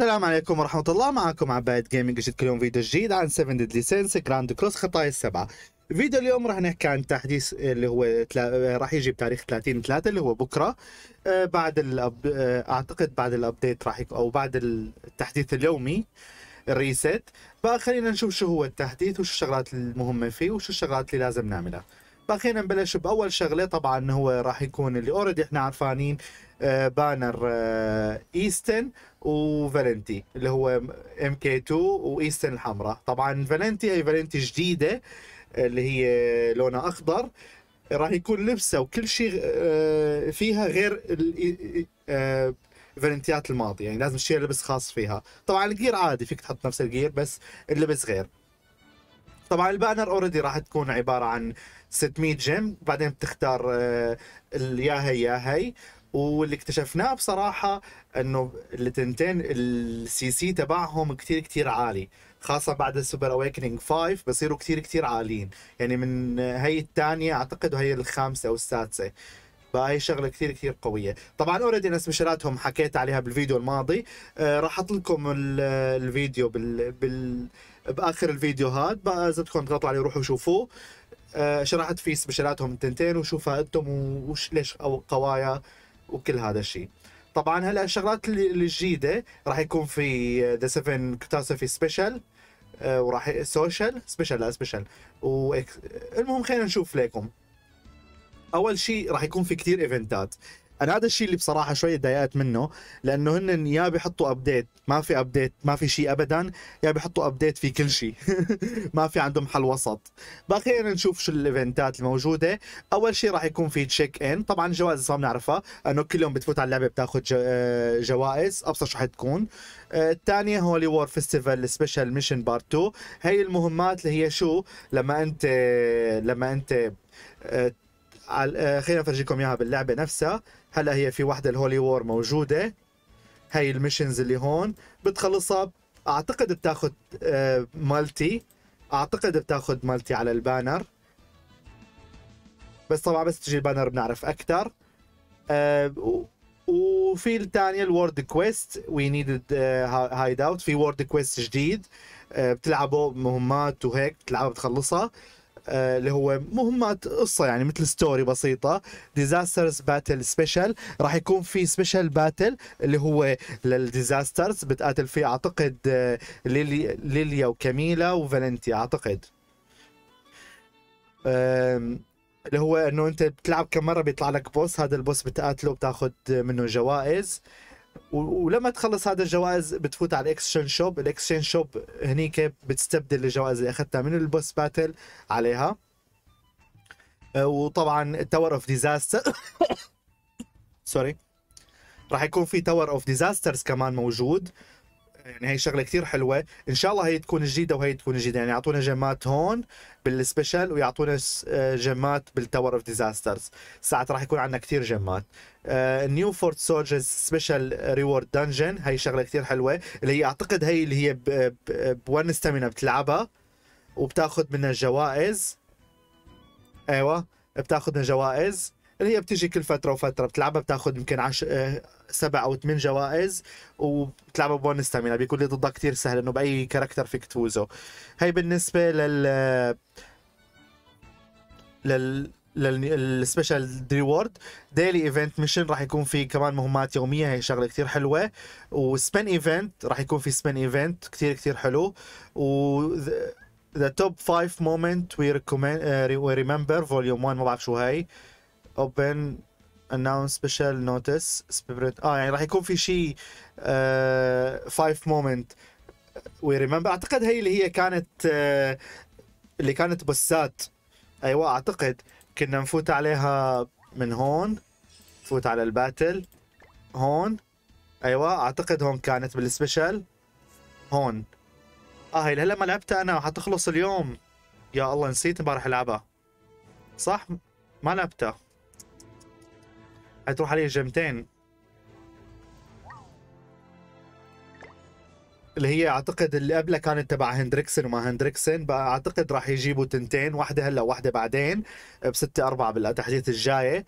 السلام عليكم ورحمة الله معكم عبايد جيمنج جيت كل يوم فيديو جديد عن 7 ديدلي سينس جراند كروس خطايا السبعة فيديو اليوم راح نحكي عن تحديث اللي هو تلا... آه، راح يجي بتاريخ 30 3 اللي هو بكره آه بعد الأب... آه اعتقد بعد الابديت راح يكون او بعد التحديث اليومي الريست فخلينا نشوف شو هو التحديث وشو الشغلات المهمه فيه وشو الشغلات اللي لازم نعملها فخلينا نبلش باول شغله طبعا هو راح يكون اللي اوريدي احنا عارفانين بانر ايستن وفالنتي اللي هو ام كي 2 وايستن الحمراء طبعا فالنتي هي فالنتي جديده اللي هي لونها اخضر راح يكون لبسه وكل شيء آه، فيها غير فالنتيات آه، الماضيه يعني لازم تشيل لبس خاص فيها طبعا الجير عادي فيك تحط نفس الجير بس اللبس غير طبعا البانر اوريدي راح تكون عباره عن 600 جيم بعدين بتختار آه، يا هي يا هي واللي اكتشفناه بصراحه انه التنتين السي سي تبعهم كثير كثير عالي خاصه بعد السوبر اويكنينج 5 بصيروا كثير كثير عاليين يعني من هي الثانيه اعتقد وهي الخامسه او السادسه فهي شغله كثير كثير قويه طبعا اوريدي انا سبيشالاتهم حكيت عليها بالفيديو الماضي آه، راح احط لكم الفيديو بال, بال باخر الفيديو هاد بدكم تضغطوا عليه روحوا شوفوه آه، شرحت فيه سبيشالاتهم التنتين وشو فائدتهم وش ليش او قوايا وكل هذا الشيء طبعا هلا الشغلات الجديده راح يكون في ذا 7 كتاسفي سبيشال وراح سوشيال سبيشال لا سبيشال المهم خلينا نشوف لكم اول شيء راح يكون في كثير ايفنتات انا هذا الشيء اللي بصراحه شوي تضايقت منه لانه هن يا بيحطوا ابديت ما في ابديت ما في شيء ابدا يا بيحطوا ابديت في كل شيء ما في عندهم حل وسط باخيرا نشوف شو الايفنتات الموجوده اول شيء راح يكون في تشيك ان طبعا الجوائز صار بنعرفها انه كل يوم بتفوت على اللعبه بتاخذ آه، جوائز ابسط شو حتكون آه، الثانيه هولي وور فيستيفال سبيشال ميشن بارت 2 هي المهمات اللي هي شو لما انت آه، لما انت آه، خلينا افرجيكم اياها باللعبه نفسها هلا هي في وحده الهولي وور موجوده هاي المشنز اللي هون بتخلصها اعتقد بتاخذ آه، مالتي اعتقد بتاخذ مالتي على البانر بس طبعا بس تجي البانر بنعرف اكثر آه، وفي الثانية الورد كويست وي نيدد هايد اوت في وورد كويست جديد بتلعبه مهمات وهيك بتلعبها بتخلصها آه، اللي هو مهمات قصه يعني مثل ستوري بسيطه ديزاسترز باتل سبيشال راح يكون في سبيشال باتل اللي هو للديزاسترز بتقاتل فيه اعتقد آه، ليلي ليليا وكاميلا وفالنتي اعتقد اللي هو انه انت بتلعب كم مره بيطلع لك بوس هذا البوس بتقاتله وبتاخذ منه جوائز ولما تخلص هذا الجوائز بتفوت على الاكسشن شوب الاكسشن شوب هنيك بتستبدل الجوائز اللي اخذتها من البوس باتل عليها أه، وطبعا تاور اوف ديزاستر سوري راح يكون في تاور اوف ديزاسترز كمان موجود يعني هي شغله كثير حلوه ان شاء الله هي تكون جديده وهي تكون جديده يعني يعطونا جيمات هون بالسبيشال ويعطونا جيمات بالتاور اوف ديزاسترز ساعات راح يكون عندنا كثير جيمات نيو فورت سولجرز سبيشال ريورد دنجن هي شغله كثير حلوه اللي هي اعتقد هي اللي هي بون ستامينا بتلعبها وبتاخذ منها جوائز ايوه بتاخذ منها جوائز اللي هي بتيجي كل فتره وفتره بتلعبها بتاخذ يمكن عش... آه، سبع او ثمان جوائز وبتلعبها بون ستامينا بيكون اللي ضدها كثير سهل انه باي كاركتر فيك تفوزه هي بالنسبه لل لل للسبيشال ريورد ديلي ايفنت ميشن راح يكون في كمان مهمات يوميه هي شغله كثير حلوه وسبين ايفنت راح يكون في سبين ايفنت كثير كثير حلو و ذا توب 5 مومنت وي ريكومند ريمبر فوليوم 1 ما بعرف شو هاي اوبن announce special notice spirit اه يعني راح يكون في شيء فايف مومنت وي ريمبر اعتقد هي اللي هي كانت آه، اللي كانت بسات ايوه اعتقد كنا نفوت عليها من هون نفوت على الباتل هون ايوه اعتقد هون كانت بالسبيشال هون اه هي هلا ما لعبتها انا حتخلص اليوم يا الله نسيت امبارح العبها صح ما لعبتها هتروح عليه جيمتين اللي هي اعتقد اللي قبلها كانت تبع هندريكسن وما هندريكسن بقى اعتقد راح يجيبوا تنتين واحده هلا واحده بعدين ب 6 4 بالتحديث الجايه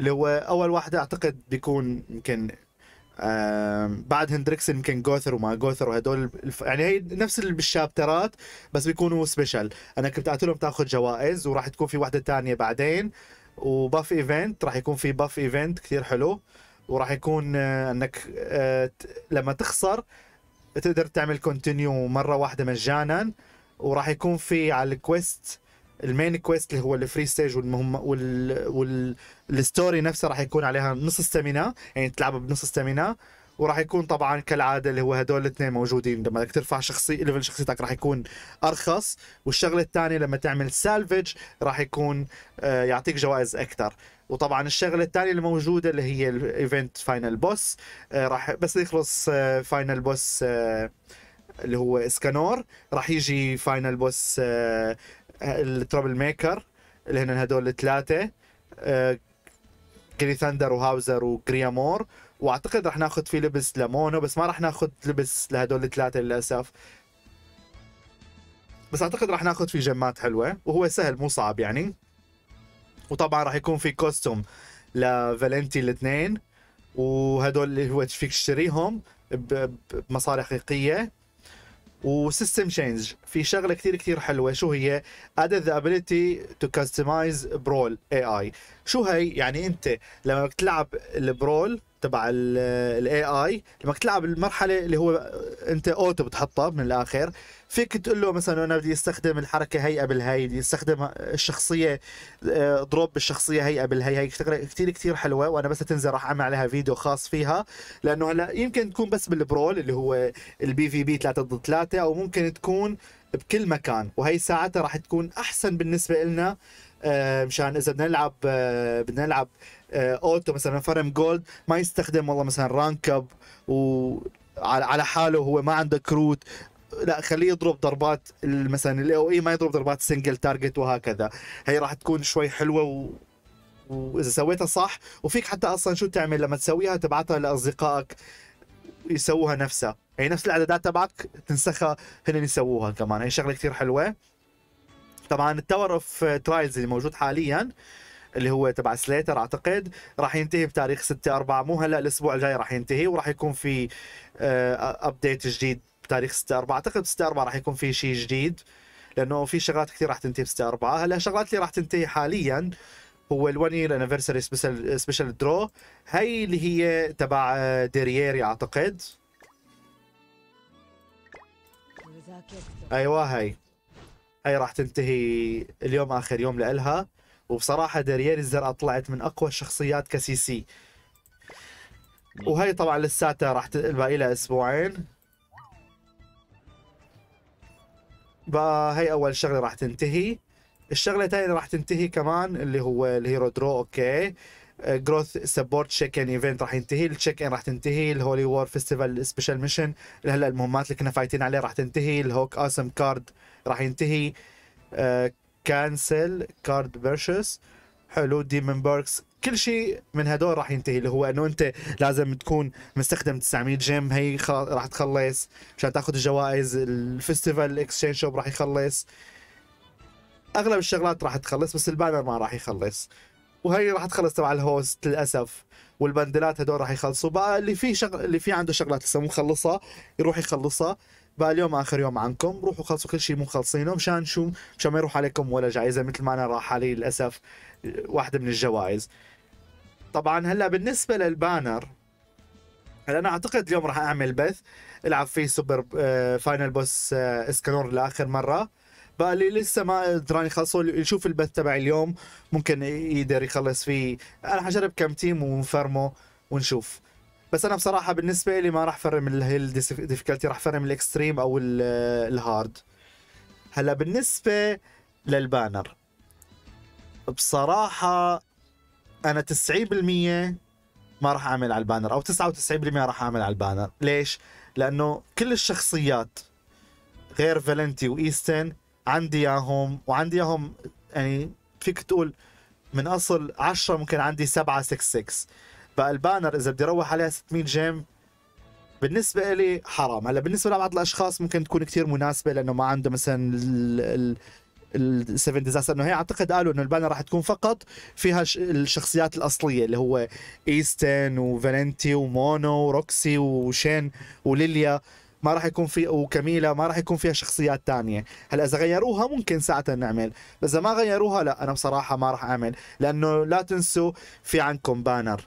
اللي هو اول واحده اعتقد بيكون يمكن بعد هندريكسن يمكن جوثر وما جوثر وهدول الف... يعني هي نفس اللي بالشابترات بس بيكونوا سبيشل انا كنت قلت لهم تاخذ جوائز وراح تكون في واحده ثانيه بعدين وباف ايفنت راح يكون في باف ايفنت كثير حلو وراح يكون آه، انك آه، لما تخسر تقدر تعمل كونتينيو مره واحده مجانا وراح يكون في على الكويست المين كويست اللي هو الفري ستيج والمهم وال والستوري نفسها راح يكون عليها نص ستامينا يعني تلعبها بنص ستامينا وراح يكون طبعا كالعاده اللي هو هدول الاثنين موجودين لما بدك ترفع شخصي ليفل شخصيتك راح يكون ارخص والشغله الثانيه لما تعمل سالفج راح يكون آه، يعطيك جوائز اكثر وطبعا الشغله الثانيه اللي موجوده اللي هي الايفنت فاينل بوس راح بس يخلص فاينل آه، بوس آه، اللي هو اسكانور راح يجي فاينل بوس الترابل ميكر اللي هن هدول الثلاثه جري ثاندر وهاوزر وجريامور واعتقد راح ناخذ فيه لبس لمونو بس ما راح ناخذ لبس لهدول الثلاثه للاسف بس اعتقد راح ناخذ فيه جمات حلوه وهو سهل مو صعب يعني وطبعا راح يكون في كوستوم لفالنتي الاثنين وهدول اللي هو فيك تشتريهم بمصاري حقيقيه وسيستم تشينج في شغله كثير كثير حلوه شو هي added the ability to customize brawl AI شو هي يعني انت لما بتلعب البرول تبع الاي اي لما تلعب المرحله اللي هو انت اوتو بتحطها من الاخر فيك تقول له مثلا انا بدي استخدم الحركه هي قبل هي بدي استخدم الشخصيه دروب آه، الشخصيه هي قبل هي هي كثير كثير حلوه وانا بس تنزل راح اعمل عليها فيديو خاص فيها لانه هلا يمكن تكون بس بالبرول اللي هو البي في بي 3 ضد 3 او ممكن تكون بكل مكان وهي ساعتها راح تكون احسن بالنسبه لنا آه، مشان اذا بدنا نلعب آه، بدنا نلعب آه، اوتو مثلا فرم جولد ما يستخدم والله مثلا رانك اب وعلى حاله هو ما عنده كروت لا خليه يضرب ضربات مثلا الاي او اي e ما يضرب ضربات سنجل تارجت وهكذا هي راح تكون شوي حلوه و... واذا سويتها صح وفيك حتى اصلا شو تعمل لما تسويها تبعتها لاصدقائك يسووها نفسها هي يعني نفس الاعدادات تبعك تنسخها هن يسووها كمان هي شغله كثير حلوه طبعا التاور اوف ترايلز اللي موجود حاليا اللي هو تبع سليتر اعتقد راح ينتهي بتاريخ 6 4 مو هلا الاسبوع الجاي راح ينتهي وراح يكون في ابديت آه، جديد بتاريخ 6 4 اعتقد 6 4 راح يكون في شيء جديد لانه في شغلات كثير راح تنتهي ب 6 4 هلا الشغلات اللي راح تنتهي حاليا هو ال1 يير انيفرساري سبيشال سبيشال درو هي اللي هي تبع ديرييري آه، اعتقد ايوه هي هاي راح تنتهي اليوم اخر يوم لها وبصراحه داريال الزرقاء طلعت من اقوى الشخصيات كسي سي وهي طبعا لساتها راح تبقى لها اسبوعين هي اول شغله راح تنتهي الشغله الثانيه راح تنتهي كمان اللي هو الهيرو درو اوكي جروث سبورت تشيك ان ايفنت راح ينتهي التشيك ان راح تنتهي الهولي وور فيستيفال سبيشال ميشن هلا المهمات اللي كنا فايتين عليه راح تنتهي الهوك اسم كارد راح ينتهي كانسل كارد بيرشس حلو ديمن بيركس كل شيء من هدول راح ينتهي اللي هو انه انت لازم تكون مستخدم 900 جيم هي راح تخلص مشان تاخذ الجوائز الفستيفال اكسشين شوب راح يخلص اغلب الشغلات راح تخلص بس البانر ما راح يخلص وهي راح تخلص تبع الهوست للاسف والبندلات هدول راح يخلصوا بقى اللي فيه شغ... اللي فيه عنده شغلات لسه مو مخلصها يروح يخلصها بقى اليوم اخر يوم عنكم روحوا خلصوا كل شيء مو مخلصينه مشان شو مشان ما يروح عليكم ولا جائزه مثل ما انا راح علي للاسف واحده من الجوائز طبعا هلا بالنسبه للبانر هلا انا اعتقد اليوم راح اعمل بث العب فيه سوبر آه، فاينل بوس آه، اسكنور لاخر مره بالي لسه ما قدران يعني خلصوا يشوف البث تبع اليوم ممكن يقدر يخلص فيه انا حجرب كم تيم ونفرمه ونشوف بس انا بصراحه بالنسبه لي ما راح فرم الديفيكالتي راح فرم الاكستريم او الهارد هلا بالنسبه للبانر بصراحه انا 90% ما راح اعمل على البانر او 99% راح اعمل على البانر ليش لانه كل الشخصيات غير فالنتي وايستن عندي اياهم وعندي اياهم يعني فيك تقول من اصل 10 ممكن عندي 7 6 6 بقى البانر اذا بدي اروح عليها 600 جيم بالنسبه لي حرام هلا بالنسبه لبعض الاشخاص ممكن تكون كثير مناسبه لانه ما عنده مثلا ال 7 ديزاستر انه هي اعتقد قالوا انه البانر راح تكون فقط فيها الشخصيات الاصليه اللي هو ايستن وفالنتي ومونو وروكسي وشين وليليا ما راح يكون في وكميله ما راح يكون فيها شخصيات ثانيه هلا اذا غيروها ممكن ساعتها نعمل بس اذا ما غيروها لا انا بصراحه ما راح اعمل لانه لا تنسوا في عندكم بانر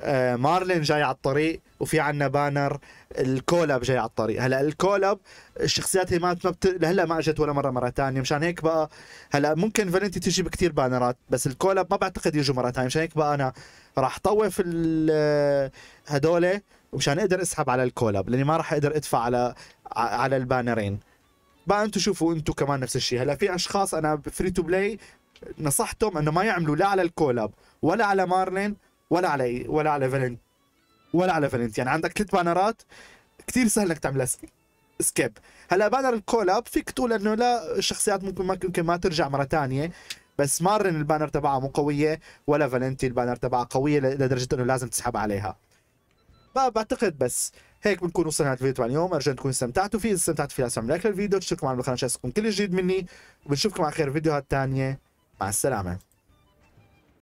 آه مارلين جاي على الطريق وفي عندنا بانر الكولاب جاي على الطريق هلا الكولاب الشخصيات هي ما بت... لهلا ما اجت ولا مره مره ثانيه مشان هيك بقى هلا ممكن فالنتي تجي بكثير بانرات بس الكولاب ما بعتقد يجوا مره ثانيه مشان هيك بقى انا راح طوف آه، هدول ومشان اقدر اسحب على الكولاب لاني ما راح اقدر ادفع على على البانرين بقى انتم شوفوا انتم كمان نفس الشيء هلا في اشخاص انا فري تو بلاي نصحتهم انه ما يعملوا لا على الكولاب ولا على مارلين ولا على ولا على فالنت ولا على فالنت يعني عندك ثلاث بانرات كثير سهل انك تعمل سكيب هلا بانر الكولاب فيك تقول انه لا الشخصيات ممكن ما ممكن ما ترجع مره ثانيه بس مارن البانر تبعها مو قويه ولا فالنتي البانر تبعها قويه لدرجه انه لازم تسحب عليها بعتقد بس هيك بنكون وصلنا لفيديو تبع اليوم ارجو تكونوا استمتعتوا فيه اذا استمتعتوا فيه اسمعوا لايك للفيديو تشتركوا معنا بالقناه عشان كل جديد مني وبنشوفكم على خير فيديوهات ثانيه مع السلامه